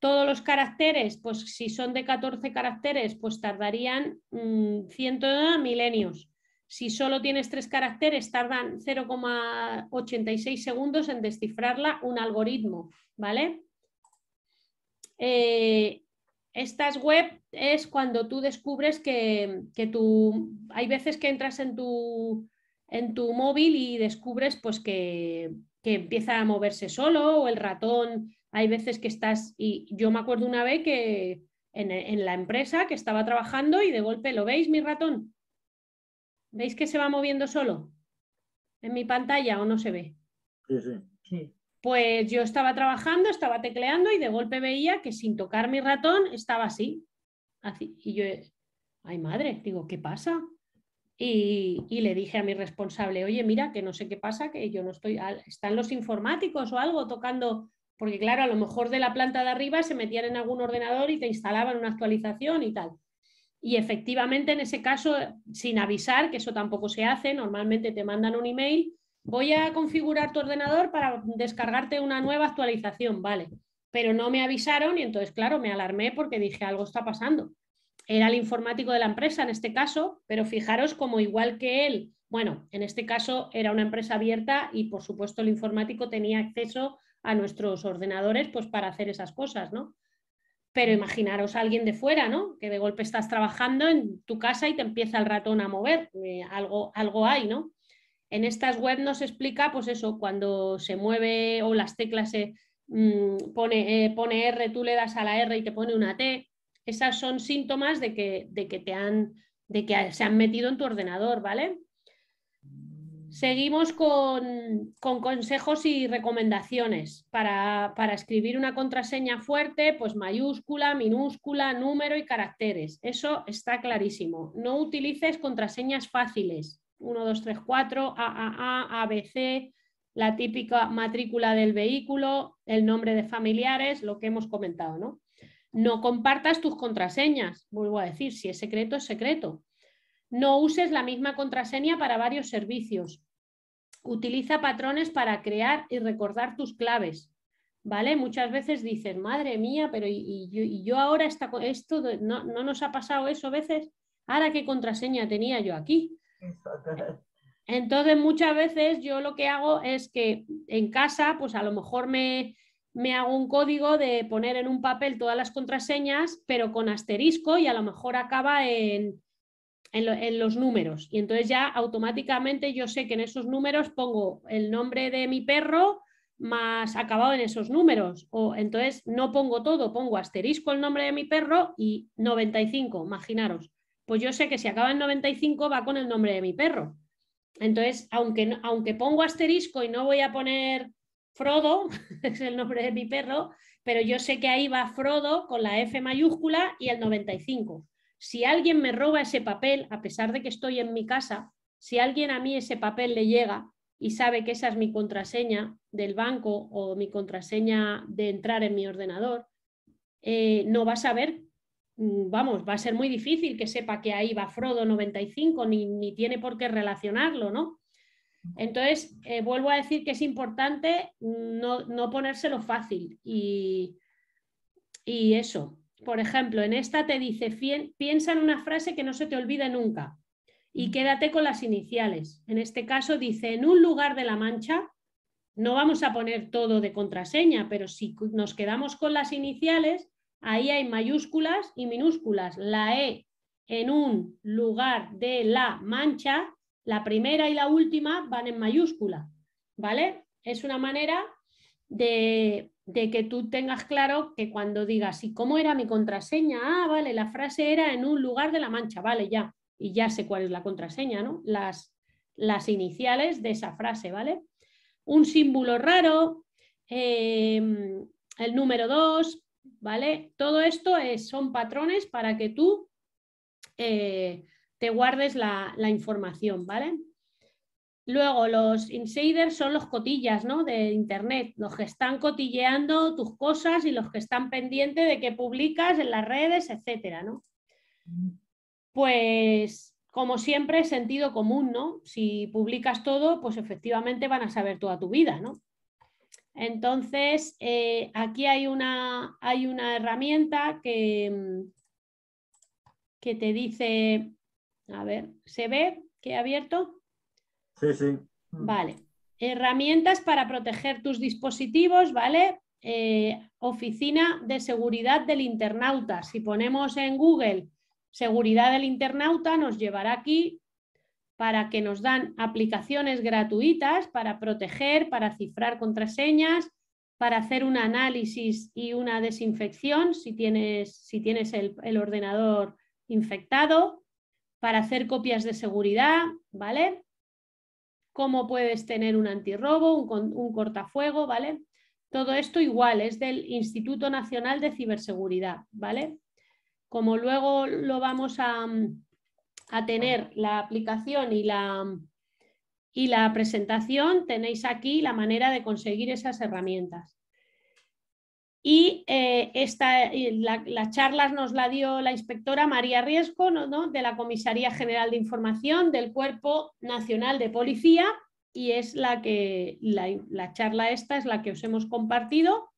Todos los caracteres, pues si son de 14 caracteres, pues tardarían mm, ciento milenios. Si solo tienes tres caracteres, tardan 0,86 segundos en descifrarla un algoritmo, ¿vale? Eh, estas web es cuando tú descubres que, tú, hay veces que entras en tu, en tu móvil y descubres pues que, que, empieza a moverse solo o el ratón, hay veces que estás, y yo me acuerdo una vez que en, en la empresa que estaba trabajando y de golpe, ¿lo veis mi ratón? ¿Veis que se va moviendo solo? ¿En mi pantalla o no se ve? Sí, sí. sí. Pues yo estaba trabajando, estaba tecleando y de golpe veía que sin tocar mi ratón estaba así. Y yo, ay madre, digo, ¿qué pasa? Y, y, le dije a mi responsable, oye, mira, que no sé qué pasa, que yo no estoy, están los informáticos o algo tocando, porque claro, a lo mejor de la planta de arriba se metían en algún ordenador y te instalaban una actualización y tal. Y efectivamente en ese caso, sin avisar, que eso tampoco se hace, normalmente te mandan un email voy a configurar tu ordenador para descargarte una nueva actualización, vale. Pero no me avisaron y entonces, claro, me alarmé porque dije algo está pasando. Era el informático de la empresa en este caso, pero fijaros como igual que él, bueno, en este caso era una empresa abierta y por supuesto el informático tenía acceso a nuestros ordenadores pues para hacer esas cosas, ¿no? Pero imaginaros a alguien de fuera, ¿no? Que de golpe estás trabajando en tu casa y te empieza el ratón a mover, eh, algo, algo hay, ¿no? En estas web nos explica, pues eso, cuando se mueve o las teclas se mm, pone, eh, pone, R, tú le das a la R y te pone una T. Esas son síntomas de que, de que, te han, de que se han metido en tu ordenador, ¿vale? Seguimos con, consejos y recomendaciones para, para, escribir una contraseña fuerte, pues mayúscula, minúscula, número y caracteres. Eso está clarísimo. No utilices contraseñas fáciles. 1, 2, 3, 4, AAA, C, la típica matrícula del vehículo, el nombre de familiares, lo que hemos comentado, ¿no? No compartas tus contraseñas, vuelvo a decir, si es secreto, es secreto. No uses la misma contraseña para varios servicios. Utiliza patrones para crear y recordar tus claves. ¿Vale? Muchas veces dices, madre mía, pero y, yo ahora esto, no, no, nos ha pasado eso a veces? ¿Ahora qué contraseña tenía yo aquí? Entonces muchas veces yo lo que hago es que en casa, pues a lo mejor me, me hago un código de poner en un papel todas las contraseñas, pero con asterisco y a lo mejor acaba en, en, en, los números. Y entonces ya automáticamente yo sé que en esos números pongo el nombre de mi perro más acabado en esos números. O entonces no pongo todo, pongo asterisco el nombre de mi perro y 95, imaginaros pues yo sé que si acaba en 95 va con el nombre de mi perro. Entonces, aunque, aunque pongo asterisco y no voy a poner Frodo, es el nombre de mi perro, pero yo sé que ahí va Frodo con la F mayúscula y el 95. Si alguien me roba ese papel, a pesar de que estoy en mi casa, si alguien a mí ese papel le llega y sabe que esa es mi contraseña del banco o mi contraseña de entrar en mi ordenador, eh, no va a saber Mm, vamos, va a ser muy difícil que sepa que ahí va Frodo 95, ni, ni tiene por qué relacionarlo, ¿no? Entonces, eh, vuelvo a decir que es importante no, ponérselo fácil y, y, eso. Por ejemplo, en esta te dice, piensa en una frase que no se te olvide nunca y mm. quédate con las iniciales. En este caso dice, en un lugar de la mancha, no vamos a poner todo de contraseña, pero si nos quedamos con las iniciales, Ahí hay mayúsculas y minúsculas. La E en un lugar de la mancha, la primera y la última van en mayúscula. ¿Vale? Es una manera de, que tú tengas claro que cuando digas, ¿y cómo era mi contraseña? Ah, vale, la frase era en un lugar de la mancha, vale, ya. Y ya sé cuál es la contraseña, ¿no? Las, las iniciales de esa frase, ¿vale? Un símbolo raro, em, el número 2, ¿vale? Todo esto son patrones para que tú eh, te guardes la, información, ¿vale? Luego, los insiders son los cotillas ¿no? de Internet, los que están cotilleando tus cosas y los que están pendientes de que publicas en las redes, etcétera, ¿no? Pues, como siempre, sentido común, ¿no? Si publicas todo, pues efectivamente van a saber toda tu vida, ¿no? Entonces, eh, aquí hay una, hay una herramienta que, mm, que te dice, a ver, ¿se ve que he abierto? Sí, sí. Vale. Herramientas para proteger tus dispositivos, ¿vale? Eh, oficina de seguridad del internauta. Si ponemos en Google seguridad del internauta, nos llevará aquí para que nos dan aplicaciones gratuitas para proteger, para cifrar contraseñas, para hacer un análisis y una desinfección si tienes, si tienes el, ordenador infectado, para hacer copias de seguridad, ¿vale? Cómo puedes tener un antirrobo, un, un cortafuego, ¿vale? Todo esto igual, es del Instituto Nacional de Ciberseguridad, ¿vale? Como luego lo vamos a, mm, a tener la aplicación y la, y la presentación, tenéis aquí la manera de conseguir esas herramientas. Y eh, la, las charlas nos la dio la inspectora María Riesco ¿no? de la Comisaría General de Información del Cuerpo Nacional de Policía y es la que la, la charla esta es la que os hemos compartido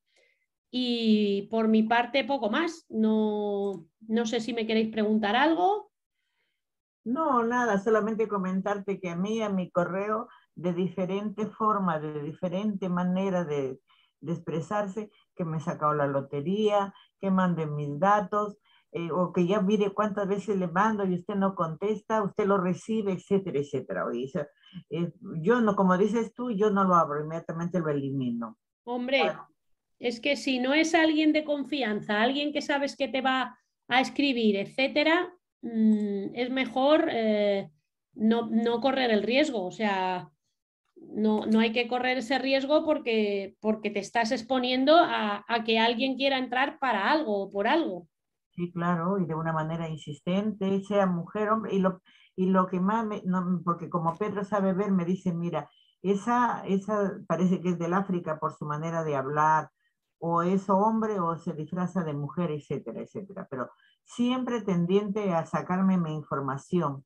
y por mi parte poco más. No, no sé si me queréis preguntar algo. No, nada, solamente comentarte que a mí, a mi correo, de diferente forma, de diferente manera de, expresarse, que me he sacado la lotería, que manden mis datos, eh, o que ya mire cuántas veces le mando y usted no contesta, usted lo recibe, etcétera, etcétera. O eh, yo no, como dices tú, yo no lo abro, inmediatamente lo elimino. Hombre, es que si no es alguien de confianza, alguien que sabes que te va a escribir, etcétera, Mm, es mejor eh, no, correr el riesgo, o sea, no, hay que correr ese riesgo porque, porque te estás exponiendo a, que alguien quiera entrar para algo o por algo. Sí, claro, y de una manera insistente, sea mujer, hombre, y lo, que más, no, porque como Pedro sabe ver, me dice, mira, esa, esa parece que es del África por su manera de hablar, o es hombre o se disfraza de mujer, etcétera, etcétera. Pero siempre tendiente a sacarme mi información.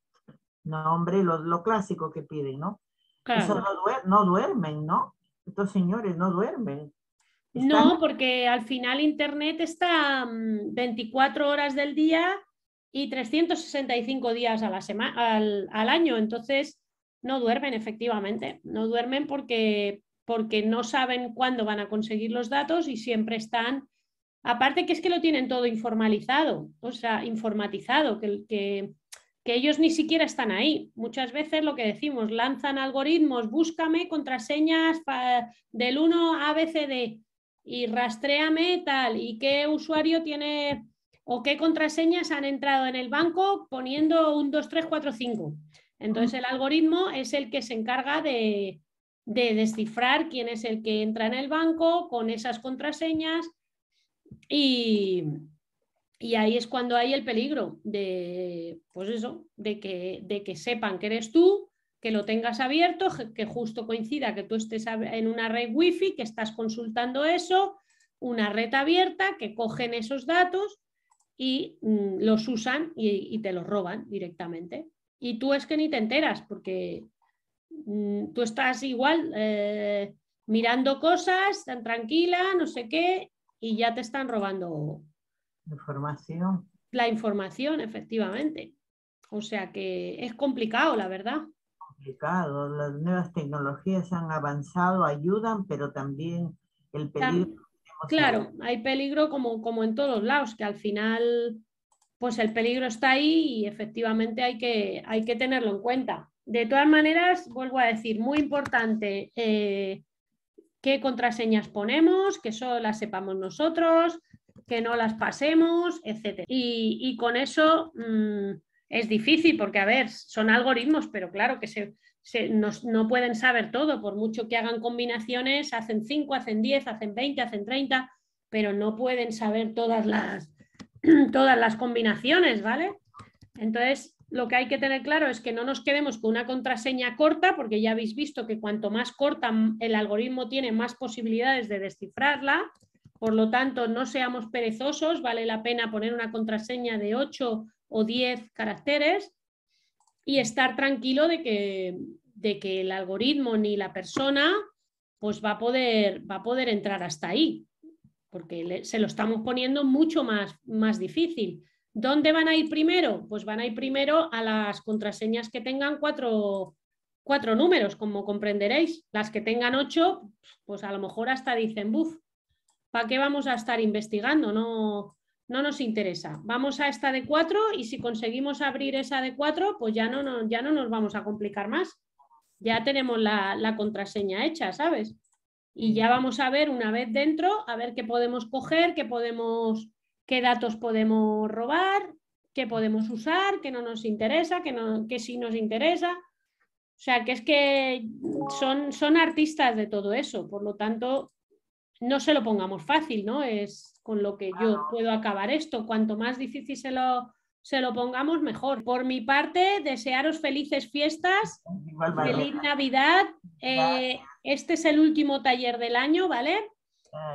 No, hombre, lo, clásico que piden, ¿no? Claro. no, duermen, ¿no? Estos señores no duermen. No, porque al final Internet está 24 mm, horas del día y 365 días a la semana, al, año. Entonces, no duermen, efectivamente. No duermen porque, porque no saben cuándo van a conseguir los datos y siempre están Aparte que es que lo tienen todo informalizado, o sea, informatizado, que, ellos ni siquiera están ahí. Muchas veces lo que decimos, lanzan algoritmos, búscame contraseñas del 1 a ABCD y rastréame tal, y qué usuario tiene o qué contraseñas han entrado en el banco poniendo un 2, 3, 4, 5. Entonces el algoritmo es el que se encarga de descifrar quién es el que entra en el banco con esas contraseñas y, ahí es cuando hay el peligro de, pues eso, de que, de que sepan que eres tú, que lo tengas abierto, que justo coincida que tú estés en una red wifi, que estás consultando eso, una red abierta, que cogen esos datos y mm, los usan y, te los roban directamente. Y tú es que ni te enteras porque mm, tú estás igual eh, mirando cosas tan tranquila, no sé qué, y ya te están robando información. La información, efectivamente. O sea que es complicado, la verdad. Complicado. Las nuevas tecnologías han avanzado, ayudan, pero también el peligro. claro, hay peligro como, como en todos lados, que al final, pues el peligro está ahí y efectivamente hay que, hay que tenerlo en cuenta. De todas maneras, vuelvo a decir, muy importante eh, qué contraseñas ponemos, que solo las sepamos nosotros, que no las pasemos, etc. Y, con eso mm, es difícil porque, a ver, son algoritmos, pero claro que se, no, pueden saber todo, por mucho que hagan combinaciones, hacen 5, hacen 10, hacen 20, hacen 30, pero no pueden saber todas las, todas las combinaciones, ¿vale? Entonces, lo que hay que tener claro es que no nos quedemos con una contraseña corta, porque ya habéis visto que cuanto más corta el algoritmo tiene, más posibilidades de descifrarla. Por lo tanto, no seamos perezosos, vale la pena poner una contraseña de 8 o 10 caracteres y estar tranquilo de que, el algoritmo ni la persona pues va a poder, va a poder entrar hasta ahí, porque se lo estamos poniendo mucho más, más difícil. ¿Dónde van a ir primero? Pues van a ir primero a las contraseñas que tengan cuatro, cuatro números, como comprenderéis. Las que tengan ocho, pues a lo mejor hasta dicen, buf, ¿para qué vamos a estar investigando? No, no nos interesa. Vamos a esta de cuatro y si conseguimos abrir esa de cuatro, pues ya no, ya no nos vamos a complicar más. Ya tenemos la, la contraseña hecha, ¿sabes? Y ya vamos a ver una vez dentro, a ver qué podemos coger, qué podemos qué datos podemos robar, qué podemos usar, qué no nos interesa, qué, no, qué sí nos interesa. O sea, que es que son, son artistas de todo eso, por lo tanto, no se lo pongamos fácil, ¿no? Es con lo que yo puedo acabar esto. Cuanto más difícil se lo, se lo pongamos, mejor. Por mi parte, desearos felices fiestas, feliz Navidad. Eh, este es el último taller del año, ¿vale?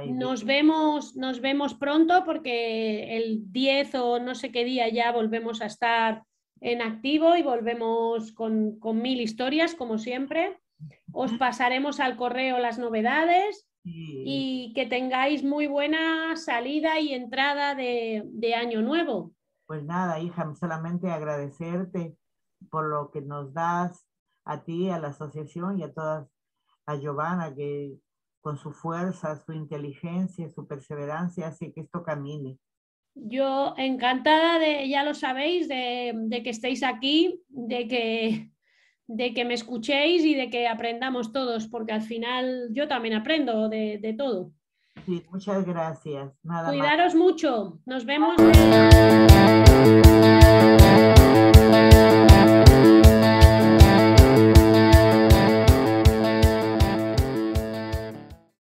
nos, vemos, nos vemos pronto porque el 10 o no sé qué día ya volvemos a estar en activo y volvemos con, mil historias, como siempre. Os pasaremos al correo las novedades y que tengáis muy buena salida y entrada de, de Año Nuevo. Pues nada, hija, solamente agradecerte por lo que nos das a ti, a la asociación y a todas, a Giovanna, que su fuerza, su inteligencia, su perseverancia, hace que esto camine. Yo encantada de, ya lo sabéis, de, que estéis aquí, de que, de que me escuchéis y de que aprendamos todos, porque al final yo también aprendo de, todo. Sí, muchas gracias. Cuidaros mucho. Nos vemos.